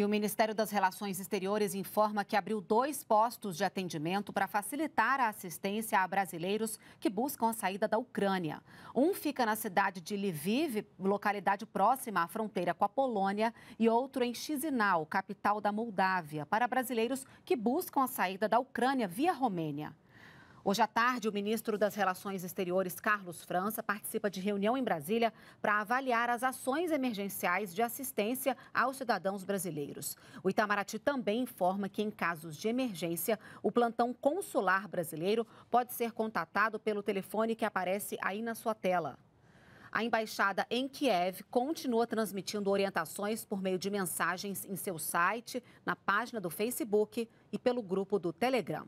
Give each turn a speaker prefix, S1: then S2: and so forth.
S1: E o Ministério das Relações Exteriores informa que abriu dois postos de atendimento para facilitar a assistência a brasileiros que buscam a saída da Ucrânia. Um fica na cidade de Lviv, localidade próxima à fronteira com a Polônia, e outro em Chisinau, capital da Moldávia, para brasileiros que buscam a saída da Ucrânia via Romênia. Hoje à tarde, o ministro das Relações Exteriores, Carlos França, participa de reunião em Brasília para avaliar as ações emergenciais de assistência aos cidadãos brasileiros. O Itamaraty também informa que, em casos de emergência, o plantão consular brasileiro pode ser contatado pelo telefone que aparece aí na sua tela. A embaixada em Kiev continua transmitindo orientações por meio de mensagens em seu site, na página do Facebook e pelo grupo do Telegram.